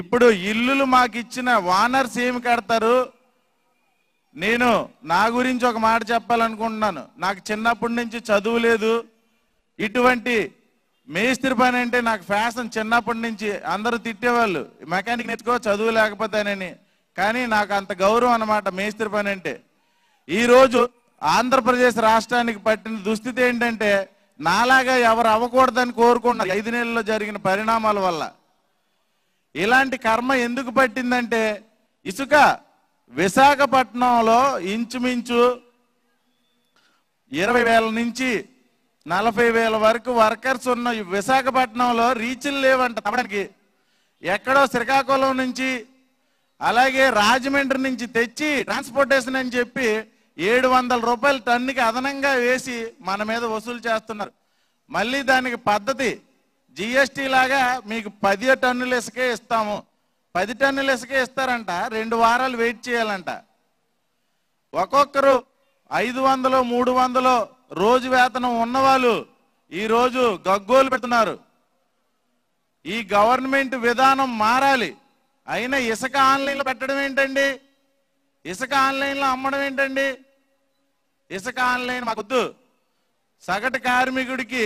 ఇప్పుడు ఇల్లులు మాకు ఇచ్చిన వానర్స్ ఏమి కడతారు నేను నా గురించి ఒక మాట చెప్పాలనుకుంటున్నాను నాకు చిన్నప్పటి నుంచి చదువు లేదు ఇటువంటి మేస్త్రి పని అంటే నాకు ఫ్యాషన్ చిన్నప్పటి నుంచి అందరూ తిట్టేవాళ్ళు మెకానిక్ నేర్చుకో చదువు లేకపోతేనని కానీ నాకు అంత గౌరవం అనమాట మేస్త్రి పని అంటే ఈరోజు ఆంధ్రప్రదేశ్ రాష్ట్రానికి పట్టిన దుస్థితి ఏంటంటే నాలాగా ఎవరు అవ్వకూడదని కోరుకుంటున్నారు ఐదు నెలల్లో జరిగిన పరిణామాల వల్ల ఇలాంటి కర్మ ఎందుకు పట్టిందంటే ఇసుక విశాఖపట్నంలో ఇంచుమించు ఇరవై వేల నుంచి నలభై వేల వరకు వర్కర్స్ ఉన్న విశాఖపట్నంలో రీచ్లు లేవంట తమకి ఎక్కడో శ్రీకాకుళం నుంచి అలాగే రాజమండ్రి నుంచి తెచ్చి ట్రాన్స్పోర్టేషన్ అని చెప్పి ఏడు వందల రూపాయలు టన్నుకి అదనంగా వేసి మన మీద వసూలు చేస్తున్నారు మళ్ళీ దానికి పద్ధతి జిఎస్టీ లాగా మీకు పది టన్నుల ఇసుకే ఇస్తాము పది టన్నుల ఇసుకే ఇస్తారంట రెండు వారాలు వెయిట్ చేయాలంట ఒక్కొక్కరు ఐదు వందలు మూడు వందలు రోజు వేతనం ఉన్నవాళ్ళు ఈరోజు గగ్గోలు పెడుతున్నారు ఈ గవర్నమెంట్ విధానం మారాలి అయినా ఇసుక ఆన్లైన్లో పెట్టడం ఏంటండి ఇసుక ఆన్లైన్లో అమ్మడం ఏంటండి ఇసుక ఆన్లైన్ మాకొద్దు సగటు కార్మికుడికి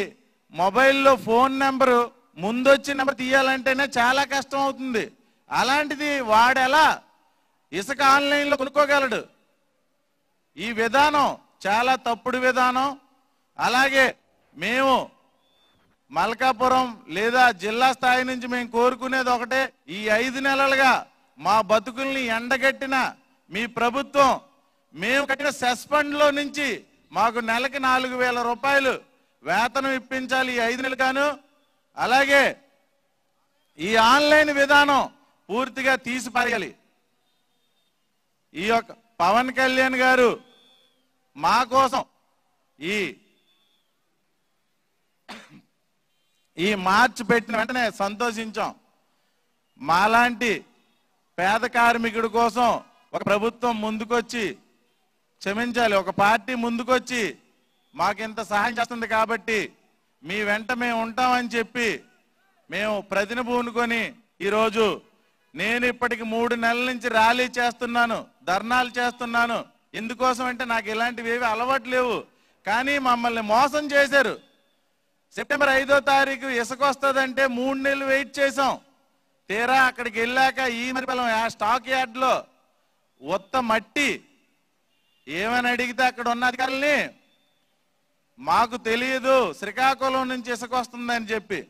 మొబైల్లో ఫోన్ నెంబరు వచ్చి నెంబర్ తీయాలంటేనే చాలా కష్టం అవుతుంది అలాంటిది వాడెలా ఇసుక ఆన్లైన్లో కొనుక్కోగలడు ఈ విధానం చాలా తప్పుడు విధానం అలాగే మేము మల్కాపురం లేదా జిల్లా స్థాయి నుంచి మేము కోరుకునేది ఒకటే ఈ ఐదు నెలలుగా మా బతుకుల్ని ఎండగట్టిన మీ ప్రభుత్వం మేము కట్టిన సస్పెండ్లో నుంచి మాకు నెలకి నాలుగు రూపాయలు వేతనం ఇప్పించాలి ఈ ఐదు నెలలు కాను అలాగే ఈ ఆన్లైన్ విధానం పూర్తిగా తీసిపాయాలి ఈ యొక్క పవన్ కళ్యాణ్ గారు మా కోసం ఈ ఈ మార్చి పెట్టిన వెంటనే సంతోషించాం మాలాంటి పేద కార్మికుడి కోసం ఒక ప్రభుత్వం ముందుకొచ్చి క్షమించాలి ఒక పార్టీ ముందుకొచ్చి మాకింత సహాయం చేస్తుంది కాబట్టి మీ వెంట మేము ఉంటామని చెప్పి మేము ప్రతిని పూనుకొని ఈరోజు నేను ఇప్పటికి మూడు నెలల నుంచి ర్యాలీ చేస్తున్నాను ధర్నాలు చేస్తున్నాను ఎందుకోసం అంటే నాకు ఇలాంటివి ఏవి అలవాటు లేవు కానీ మమ్మల్ని మోసం చేశారు సెప్టెంబర్ ఐదో తారీఖు ఇసుక వస్తుందంటే మూడు నెలలు వెయిట్ చేసాం తీరా అక్కడికి వెళ్ళాక ఈ మరిపలం ఆ స్టాక్ యార్డ్లో ఉత్త మట్టి ఏమని అడిగితే అక్కడ ఉన్న అధికారుల్ని మాకు తెలియదు శ్రీకాకుళం నుంచి ఇసుక వస్తుందని చెప్పి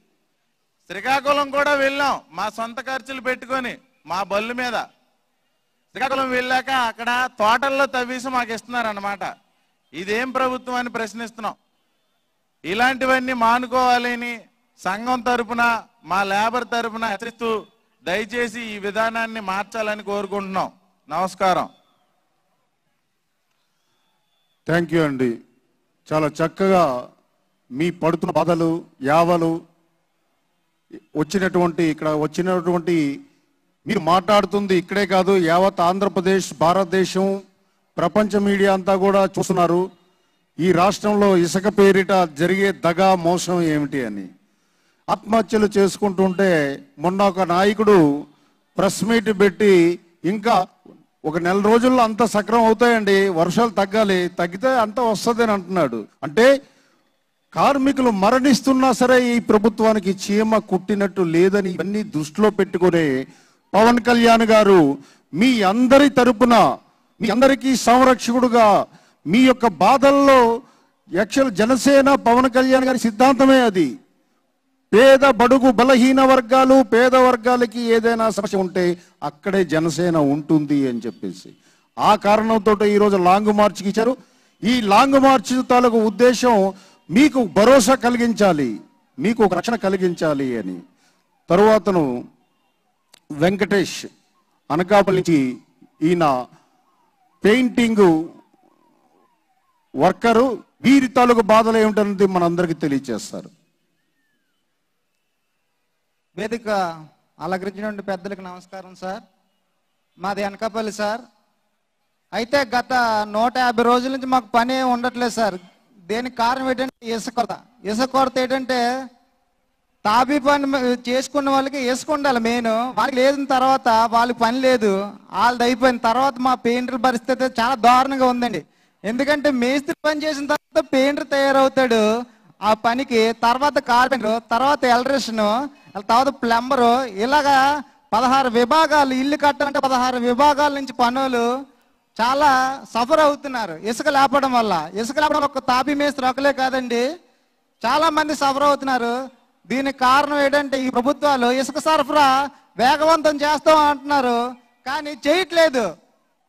శ్రీకాకుళం కూడా వెళ్ళాం మా సొంత ఖర్చులు పెట్టుకొని మా బళ్ళు మీద శ్రీకాకుళం వెళ్ళాక అక్కడ తోటల్లో తవ్వేసి మాకు ఇస్తున్నారనమాట ఇదేం ప్రభుత్వం అని ప్రశ్నిస్తున్నాం ఇలాంటివన్నీ మానుకోవాలని సంఘం తరపున మా లేబర్ తరపున హెచ్చరిస్తూ దయచేసి ఈ విధానాన్ని మార్చాలని కోరుకుంటున్నాం నమస్కారం థ్యాంక్ యూ అండి చాలా చక్కగా మీ పడుతున్న బాధలు యావలు వచ్చినటువంటి ఇక్కడ వచ్చినటువంటి మీరు మాట్లాడుతుంది ఇక్కడే కాదు యావత్ ఆంధ్రప్రదేశ్ భారతదేశం ప్రపంచ మీడియా అంతా కూడా చూస్తున్నారు ఈ రాష్ట్రంలో ఇసుక పేరిట జరిగే దగా మోసం ఏమిటి అని ఆత్మహత్యలు చేసుకుంటుంటే మొన్న ఒక నాయకుడు ప్రెస్ మీట్ పెట్టి ఇంకా ఒక నెల రోజుల్లో అంత సక్రమం అవుతాయండి వర్షాలు తగ్గాలి తగ్గితే అంత వస్తుంది అని అంటున్నాడు అంటే కార్మికులు మరణిస్తున్నా సరే ఈ ప్రభుత్వానికి చీమ కుట్టినట్టు లేదని ఇవన్నీ దృష్టిలో పెట్టుకునే పవన్ కళ్యాణ్ గారు మీ అందరి తరపున మీ అందరికీ సంరక్షకుడుగా మీ యొక్క బాధల్లో యక్షల జనసేన పవన్ కళ్యాణ్ గారి సిద్ధాంతమే అది పేద బడుగు బలహీన వర్గాలు పేద వర్గాలకి ఏదైనా సమస్య ఉంటే అక్కడే జనసేన ఉంటుంది అని చెప్పేసి ఆ కారణంతో ఈరోజు లాంగ్ మార్చ్కి ఇచ్చారు ఈ లాంగ్ మార్చ్ తాలూకు ఉద్దేశం మీకు భరోసా కలిగించాలి మీకు ఒక రక్షణ కలిగించాలి అని తరువాతను వెంకటేష్ అనకాపల్లికి ఈయన పెయింటింగ్ వర్కరు వీరి తాలూకు బాధలు ఏమిటన్నది మనందరికీ తెలియజేస్తారు వేదిక అలగరించిన పెద్దలకు నమస్కారం సార్ మాది వెనకపల్లి సార్ అయితే గత నూట యాభై రోజుల నుంచి మాకు పని ఉండట్లేదు సార్ దేనికి కారణం ఏంటంటే ఇసుక కొరత ఇసుక కొరత ఏంటంటే తాబీ పని చేసుకున్న వాళ్ళకి ఇసుక ఉండాలి మెయిన్ వాళ్ళకి లేని తర్వాత వాళ్ళకి పని లేదు వాళ్ళది అయిపోయిన తర్వాత మా పెయింటర్ పరిస్థితి చాలా దారుణంగా ఉందండి ఎందుకంటే మేస్త్రి పని చేసిన తర్వాత పెయింటర్ తయారవుతాడు ఆ పనికి తర్వాత కార్పెంటర్ తర్వాత ఎలక్ట్రిషన్ తర్వాత ప్లంబరు ఇలాగా పదహారు విభాగాలు ఇల్లు కట్టాలంటే పదహారు విభాగాల నుంచి పనులు చాలా సఫర్ అవుతున్నారు ఇసుక లేపడం వల్ల ఇసుక లేపడం ఒక తాపి మేస్త్రి ఒకలే కాదండి చాలా మంది సఫర్ అవుతున్నారు దీనికి కారణం ఏంటంటే ఈ ప్రభుత్వాలు ఇసుక సరఫరా వేగవంతం చేస్తాం అంటున్నారు కానీ చేయట్లేదు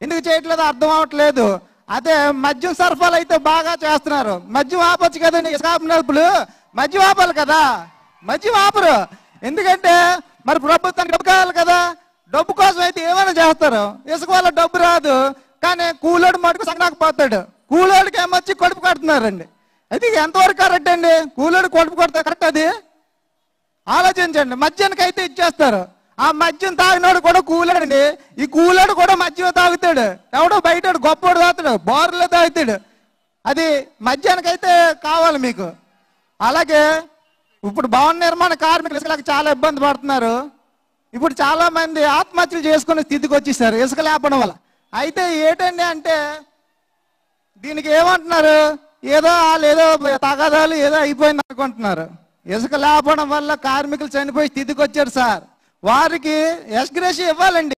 ఎందుకు చేయట్లేదు అర్థం అవట్లేదు అదే మద్యం సరఫరాలు అయితే బాగా చేస్తున్నారు మద్యం ఆపచ్చు కదండి ఇసుక ఆపినప్పుడు మద్యం ఆపాలి కదా మద్యం ఆపరు ఎందుకంటే మరి ప్రభుత్వానికి డబ్బు కావాలి కదా డబ్బు కోసం అయితే ఏమైనా చేస్తారు ఇసుక వల్ల డబ్బు రాదు కానీ కూలోడు మటుకు పోతాడు కూలోడికి ఏమొచ్చి కడుపు కడుతున్నారండి అయితే ఎంతవరకు కరెక్ట్ అండి కూలోడు కడుపు కొడతారు కరెక్ట్ అది ఆలోచించండి మద్యానికి అయితే ఇచ్చేస్తారు ఆ మద్యం తాగినోడు కూడా కూలాడండి ఈ కూలాడు కూడా మద్యం తాగుతాడు ఎవడో బయట గొప్పోడు తాగుతాడు బోర్లో తాగుతాడు అది అయితే కావాలి మీకు అలాగే ఇప్పుడు భవన నిర్మాణ కార్మికులు ఇసుకలకు చాలా ఇబ్బంది పడుతున్నారు ఇప్పుడు చాలా మంది ఆత్మహత్యలు చేసుకునే స్థితికి వచ్చేసారు ఇసుక లేపడం వల్ల అయితే ఏంటండి అంటే దీనికి ఏమంటున్నారు ఏదో వాళ్ళు ఏదో తగాదాలు ఏదో అయిపోయింది అనుకుంటున్నారు ఇసుక లేపడం వల్ల కార్మికులు చనిపోయి స్థితికి వచ్చారు సార్ వారికి ఎస్గ్రేషన్ ఇవ్వాలండి